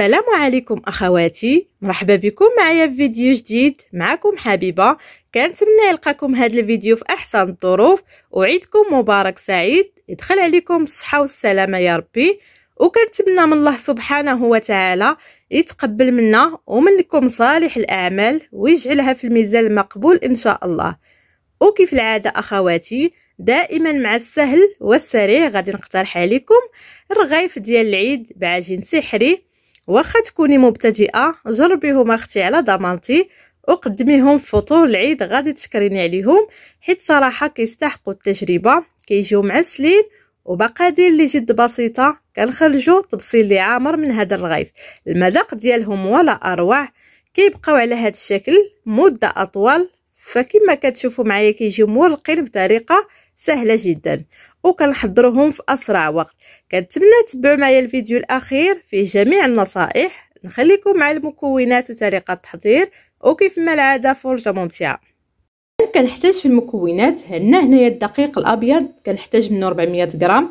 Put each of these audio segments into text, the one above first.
السلام عليكم اخواتي مرحبا بكم معايا في فيديو جديد معكم حبيبه كنتمنى يلقاكم هذا الفيديو في احسن الظروف وعيدكم مبارك سعيد يدخل عليكم الصحه والسلامه يا ربي وكنتمنى من الله سبحانه وتعالى يتقبل منا ومنكم صالح الاعمال ويجعلها في الميزان المقبول ان شاء الله وكيف العاده اخواتي دائما مع السهل والسريع غادي نقترح عليكم الرغيف ديال العيد بعجين سحري واخا تكوني مبتدئه جربيهم اختي على ضمانتي وقدميهم فطور العيد غادي تشكريني عليهم حيت صراحه كيستحقوا التجربه كيجيو معسلين وبقادير اللي جد بسيطه كنخرجوا طبسيل اللي عامر من هذا الرغيف المذاق ديالهم ولا اروع كيبقاو على هذا الشكل مده اطول فكما كتشوفوا معايا كيجيو مورقين بطريقه سهله جدا وكنحضرهم في اسرع وقت كنتمنى تتبعوا معايا الفيديو الاخير فيه جميع النصائح نخليكم مع المكونات وطريقه التحضير وكيف ما العاده فرجه ممتعه كنحتاج في المكونات هنا هنايا الدقيق الابيض كنحتاج منه 400 غرام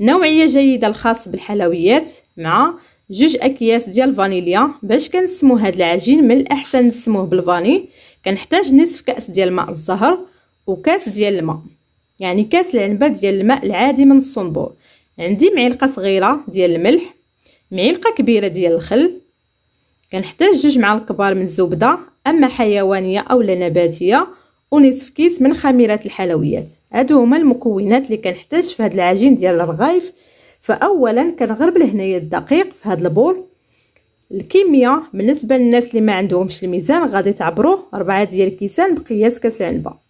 نوعيه جيده الخاص بالحلويات مع جوج اكياس ديال الفانيليا باش كنسمو هاد العجين من الاحسن نسموه بالفاني كنحتاج نصف كاس ديال ماء الزهر وكاس ديال الماء يعني كاس العنبه ديال الماء العادي من الصنبور عندي معلقه صغيره ديال الملح معلقه كبيره ديال الخل كنحتاج جوج معالق كبار من الزبده اما حيوانيه اولا نباتيه ونصف كيس من خميرات الحلويات هادو هما المكونات اللي كنحتاج في هذا العجين ديال الرغايف فاولا كنغربل هنايا الدقيق في هذا البول الكميه بالنسبه للناس اللي ما عندهمش الميزان غادي تعبروه 4 ديال الكيسان بقياس كاس العنبه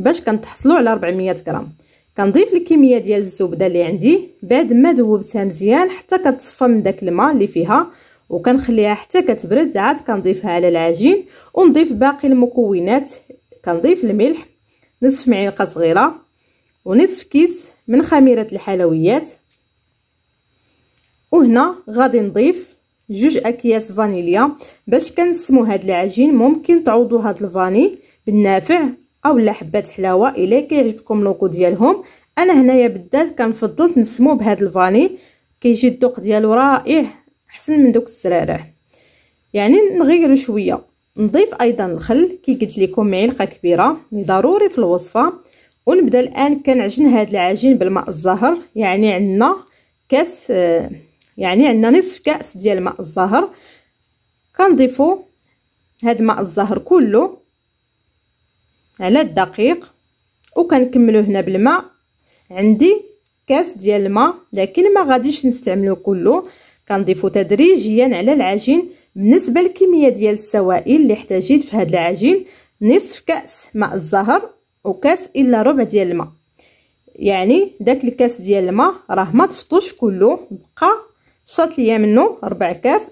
باش كنتحصلوا على 400 غرام كنضيف الكميه ديال الزبده اللي عندي بعد ما ذوبتها مزيان حتى كتصفى من داك الماء اللي فيها وكنخليها حتى كتبرد عاد كنضيفها على العجين ونضيف باقي المكونات كنضيف الملح نصف معلقه صغيره ونصف كيس من خميره الحلويات وهنا غادي نضيف جوج اكياس فانيليا باش كنسمو هاد العجين ممكن تعوضوا هاد الفاني بالنافع اولا حبات حلاوه الا كيعجبكم لوكو ديالهم انا هنايا بالذات كنفضل تنسمو بهذا الفاني كيجي الذوق ديالو رائع احسن من دوك السراره يعني نغيرو شويه نضيف ايضا الخل كي قلت لكم معلقه كبيره ضروري في الوصفه ونبدا الان كنعجن هذا العجين بالماء الزهر يعني عندنا كاس يعني عندنا نصف كاس ديال ماء الزهر كنضيفو هاد ماء الزهر كله على الدقيق وكنكملو هنا بالماء عندي كاس ديال الماء لكن ما غاديش نستعملو كله كنضيفو تدريجيا على العجين بالنسبه للكميه ديال السوائل اللي احتاجيت في هذا العجين نصف كاس ماء الزهر وكاس الا ربع ديال الماء يعني داك الكاس ديال الماء راه ما طفطوش كله بقى شاط ليا منه ربع كاس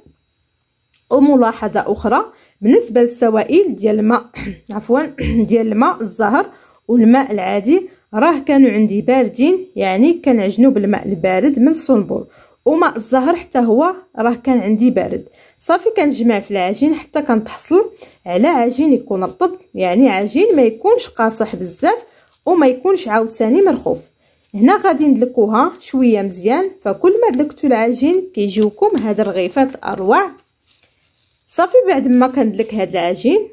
وملاحظه اخرى بالنسبه للسوائل ديال الماء عفوا ديال الماء الزهر والماء العادي راه كانوا عندي باردين يعني كنعجنوا بالماء البارد من الصنبور وماء الزهر حتى هو راه كان عندي بارد صافي كنجمع في العجين حتى كنتحصل على عجين يكون رطب يعني عجين ما يكونش قاصح بزاف وما يكونش عاوتاني مرخوف هنا غادي ندلكوها شويه مزيان فكل ما دلكتو العجين كيجيوكم هاد الرغيفات الاروع صافي بعد ما كندلك هاد العجين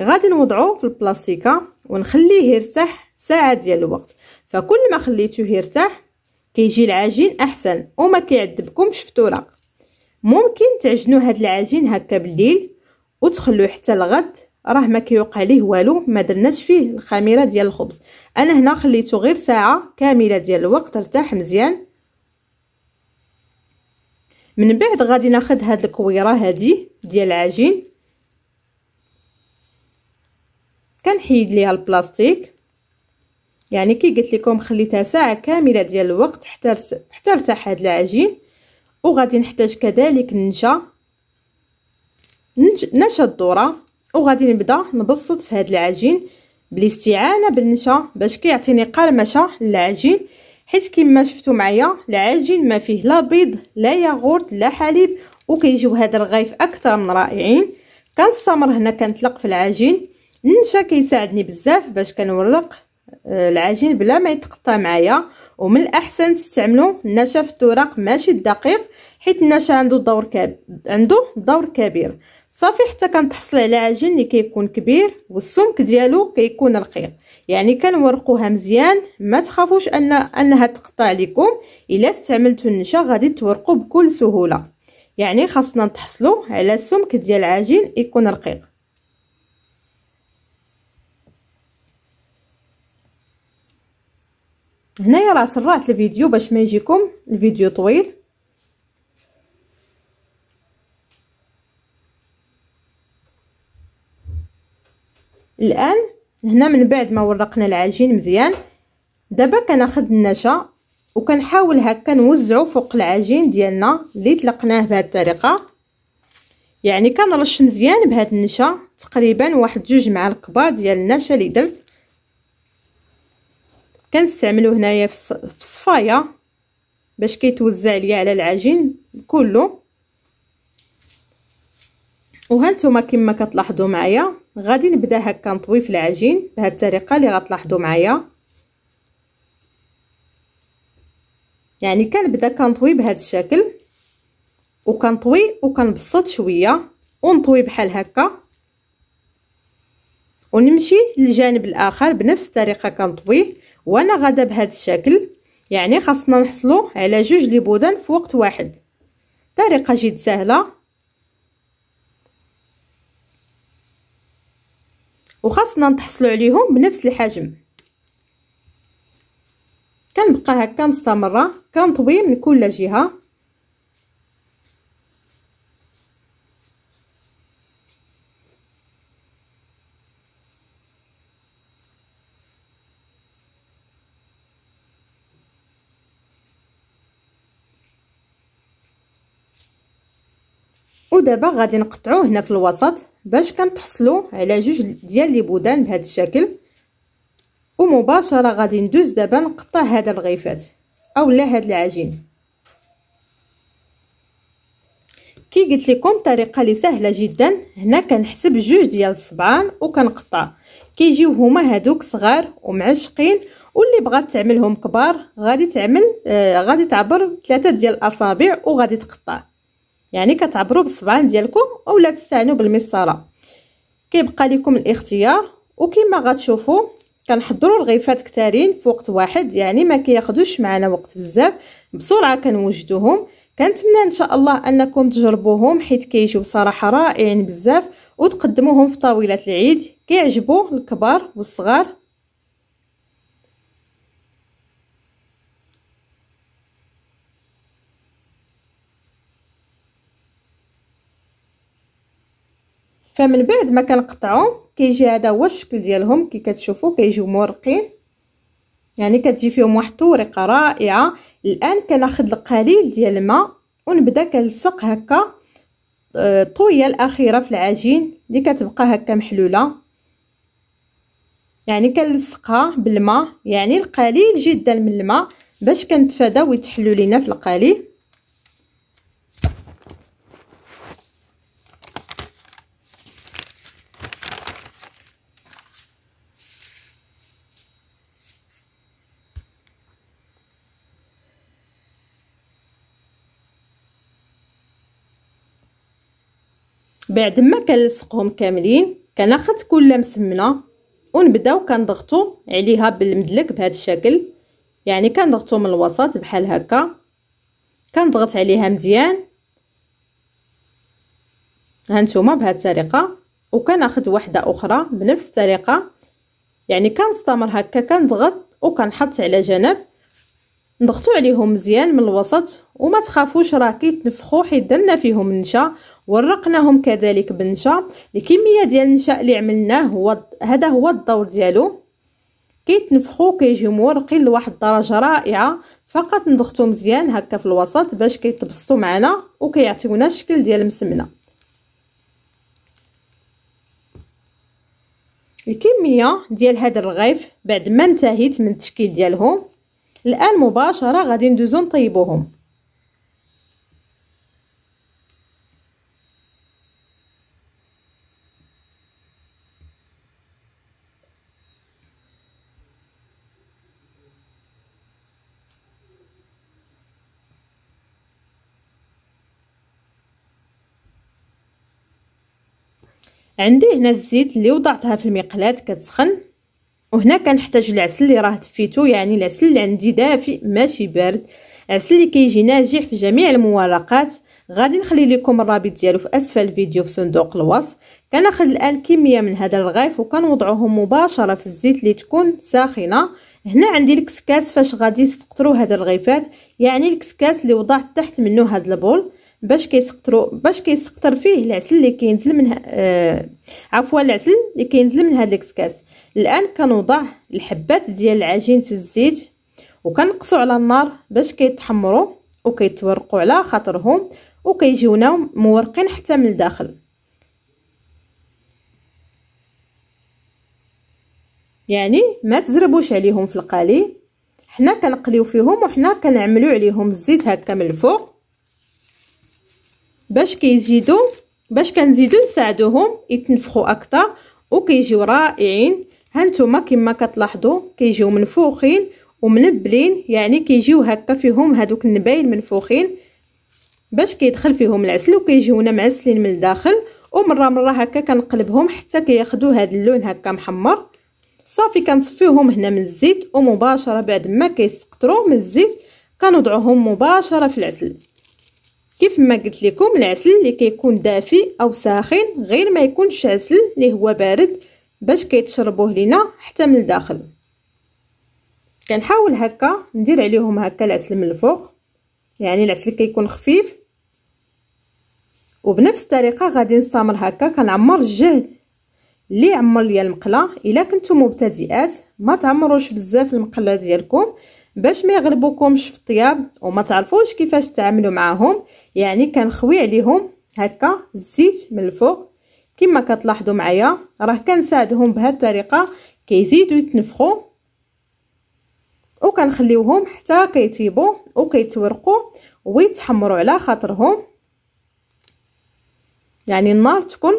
غادي نوضعو في البلاستيكه ونخليه يرتاح ساعه ديال الوقت فكل ما خليتوه يرتاح كيجي العجين احسن وما كيعذبكمش في طرق ممكن تعجنوا هاد العجين هكا بالليل وتخلوه حتى الغد راه ما كيوقع ليه والو ما درناش فيه الخميره ديال الخبز انا هنا خليته غير ساعه كامله ديال الوقت ارتاح مزيان من بعد غادي ناخذ هاد الكويره هادي ديال العجين كنحيد ليها البلاستيك يعني كي قلت لكم خليتها ساعه كامله ديال الوقت حتى حتى ارتاح هاد العجين وغادي نحتاج كذلك النشا نشا الذره وغادي نبدا نبسط في هاد العجين بالاستعانه بالنشا باش كيعطيني قرمشه للعجين حيت كما شفتوا معايا العجين ما فيه لا بيض لا ياغورت لا حليب وكيجيو هاد الرغيف اكثر من رائعين كنستمر هنا كنطلق في العجين النشا كيساعدني بزاف باش كنورق آه، العجين بلا ما يتقطع معايا ومن الاحسن تستعملوا النشا في التوراق ماشي الدقيق حيت النشا عنده دور كب... عنده دور كبير صافي حتى كنتحصل على عجين اللي كيكون كبير والسمك ديالو كيكون رقيق يعني كنورقوها مزيان ما تخافوش ان انها تقطع لكم الا استعملتو النشا غادي تورقوا بكل سهوله يعني خاصنا نتحصلوا على السمك ديال العجين يكون رقيق هنايا راه سرعت الفيديو باش ما يجيكم الفيديو طويل الان هنا من بعد ما ورقنا العجين مزيان دابا كناخذ النشا وكنحاول هكا نوزعو فوق العجين ديالنا اللي طلقناه بهذه الطريقه يعني كنرش مزيان بهاد النشا تقريبا واحد جوج معالق كبار ديال النشا اللي درت كنستعملو هنايا في الصفايه باش كيتوزع ليا على العجين كله وها نتوما كما كتلاحظوا معايا غادي نبدا هكا نطوي في العجين بهذه الطريقه اللي غتلاحظوا معايا يعني كنبدا كنطوي بهذا الشكل وكنطوي وكنبسط شويه ونطوي بحال هكا ونمشي للجانب الاخر بنفس الطريقه كنطويه وانا غادا بهذا الشكل يعني خاصنا نحصلوا على جوج لبودان في وقت واحد طريقه جد سهله وخاصنا نتحصلوا عليهم بنفس الحجم كنبقى هكا مستمره كنطوي من كل جهه ودابا غادي نقطعوه هنا في الوسط باش كنتحصلوا على جوج ديال لي بودان بهذا الشكل ومباشره غادي ندوز دابا نقطع هذا الغيفات اولا هذا العجين كي قلت لكم طريقه لي سهله جدا هنا كنحسب جوج ديال الصبعان وكنقطع كيجيو هما هادوك صغار ومعشقين واللي بغات تعملهم كبار غادي تعمل آه غادي تعبر ثلاثه ديال الاصابع وغادي تقطع يعني كتعبروا بالصبعان ديالكم اولا تستعنوا بالمصاله كيبقى لكم الاختيار وكما غتشوفوا كنحضروا الغيفات كتارين في وقت واحد يعني ما كياخذوش معنا وقت بزاف بسرعه كنوجدوهم كنتمنى ان شاء الله انكم تجربوهم حيت كيجيو صراحه رائعين بزاف وتقدموهم في طاوله العيد كيعجبوا الكبار والصغار فمن بعد ما كنقطعو كيجي هذا هو الشكل ديالهم كي كتشوفوا كيجيو مورقين يعني كتجي فيهم واحد الطريقه رائعه الان كناخذ القليل ديال الماء ونبدا كنلصق هكا الطويه آه، الاخيره في العجين اللي كتبقى هكا محلوله يعني كنلصقها بالماء يعني القليل جدا من الماء باش كنتفاداو يتحلوا لينا في القليل بعد ما كنلصقهم كاملين كناخذ كل مسمنه ونبداو كنضغطو عليها بالمدلك بهذا الشكل يعني كنضغطو من الوسط بحال هكا كنضغط عليها مزيان هانتوما بهذه الطريقه وكناخذ وحده اخرى بنفس الطريقه يعني كنستمر هكا كنضغط وكنحط على جنب نضغطوا عليهم مزيان من الوسط وما تخافوش راه كيتنفخوا حيت درنا فيهم النشا ورقناهم كذلك بالنشا الكميه ديال النشا اللي عملناه هو هذا هو الدور ديالو كيتنفخوا كيجيو مورقين لواحد الدرجه رائعه فقط نضغطو مزيان هكا في الوسط باش كيتبسطوا معنا وكيعطيونا الشكل ديال المسمنه الكميه ديال هذا الرغيف بعد ما انتهيت من التشكيل ديالهم الان مباشره غادي ندوزو نطيبوهم عندي هنا الزيت اللي وضعتها في المقلاة كتسخن وهنا كنحتاج العسل اللي راه دفيتو يعني العسل اللي عندي دافئ ماشي بارد العسل اللي كيجي ناجح في جميع المورقات غادي نخلي لكم الرابط ديالو في اسفل الفيديو في صندوق الوصف كناخذ الان كميه من هذا الرغيف وكنوضعهم مباشره في الزيت اللي تكون ساخنه هنا عندي الكسكاس فاش غادي تقطروا هاد الرغيفات يعني الكسكاس اللي وضعت تحت منه هذا البول باش كيسقطرو باش كيسقطر فيه العسل اللي كينزل من آه عفوا العسل اللي كينزل من هاد الكسكاس الان كنوضع الحبات ديال العجين في الزيت وكنقصو على النار باش كيتحمروا وكيتورقوا على خاطرهم وكيجيونا مورقين حتى من الداخل يعني ما تزربوش عليهم في القلي حنا كنقليو فيهم وحنا كنعملو عليهم الزيت هكا من الفوق باش كيزيدوا باش كنزيدوا نساعدوهم يتنفخوا اكثر وكيجيو رائعين هانتوما كما كتلاحظوا كيجيو منفوخين ومنبلين يعني كيجيو هكا فيهم هادوك النبايل منفوخين باش كيدخل فيهم العسل وكيجيونا معسلين من الداخل ومره مره هكا كنقلبهم حتى كياخذوا هاد اللون هكا محمر صافي كنصفيهم هنا من الزيت ومباشره بعد ما كيسقطرو من الزيت كنوضعوهم مباشره في العسل كيف ما قلت لكم العسل اللي كيكون دافي او ساخن غير ما يكونش عسل اللي هو بارد باش كيتشربوه لينا حتى من الداخل كنحاول هكا ندير عليهم هكا العسل من الفوق يعني العسل كيكون خفيف وبنفس الطريقه غادي نستمر هكا كنعمر الجهد اللي عمر ليا المقله الا كنتو مبتدئات ما تعمروش بزاف المقله ديالكم باش ما يغلبوكمش في الطياب وما تعرفوش كيفاش تعملوا معاهم يعني كنخوي عليهم هكا الزيت من الفوق كما كتلاحظوا معايا راه كنساعدهم بهذه الطريقه كيزيدوا يتنفخوا وكنخليوهم حتى كيطيبوا وكيتورقوا ويتحمروا على خاطرهم يعني النار تكون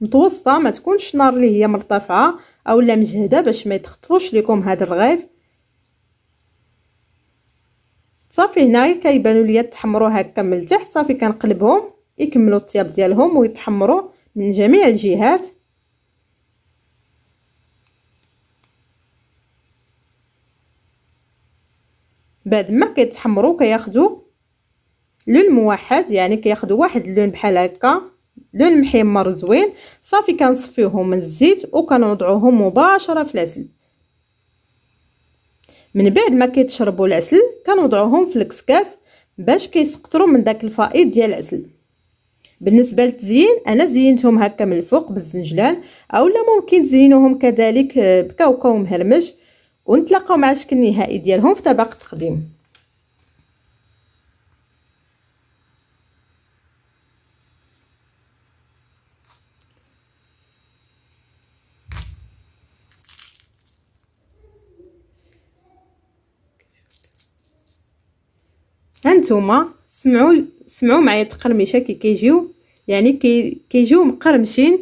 متوسطه ما تكونش نار اللي هي مرتفعه اولا مجهده باش ما يتخطفوش لكم هذا الرغيف صافي هنايا كيبانوا ليا تحمروا هكا من التحت صافي كنقلبهم يكملوا الطياب ديالهم ويتحمروا من جميع الجهات بعد ما كيتحمروا كياخذوا لون موحد يعني كياخذوا واحد اللون بحال هكا لون محمر زوين صافي كنصفيوهم من الزيت وكنوضعوهم مباشره في العسل من بعد ما كيتشربوا العسل كنوضعوهم في الكسكاس باش كيسقطروا من داك الفائض ديال العسل بالنسبه للتزيين انا زينتهم هكا من الفوق بالزنجلان اولا ممكن تزينوهم كذلك آه، بكاوكاو مهرمش ونتلاقاو مع الشكل النهائي ديالهم في طبق التقديم هانتوما سمعوا سمعوا معايا التقرمشه كي كيجيو يعني كي كيجيو مقرمشين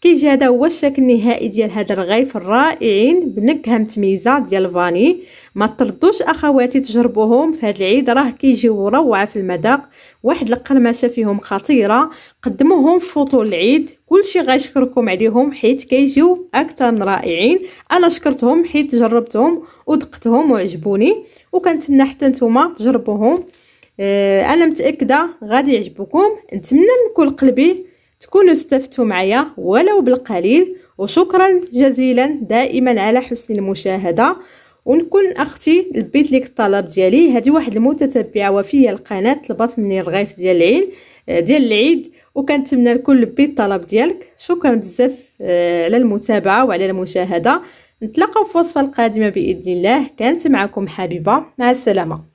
كيجي هذا هو الشكل النهائي ديال هذا الرغيف الرائعين بنكهه متميزه ديال الفاني ما تردوش اخواتي تجربوهم في هذا العيد راه كيجيو روعه في المذاق واحد القرمشه فيهم خطيره قدموهم في فطور العيد كلشي غيشكركم عليهم حيت كيجيو اكثر من رائعين انا شكرتهم حيت جربتهم ودقتهم وعجبوني وكنتمنى حتى نتوما تجربوهم آه، انا متاكده غادي يعجبكم نتمنى من كل قلبي تكونوا استفدتوا معايا ولو بالقليل وشكرا جزيلا دائما على حسن المشاهده ونكون اختي لبيت لك الطلب ديالي هذه واحد المتتبعه وفيه القناه طلبات مني الرغيف ديال العين آه، ديال العيد وكنتمنى لكل لبيت الطلب ديالك شكرا بزاف آه، على المتابعه وعلى المشاهده نتلاقاو في وصفه القادمه باذن الله كانت معكم حبيبه مع السلامه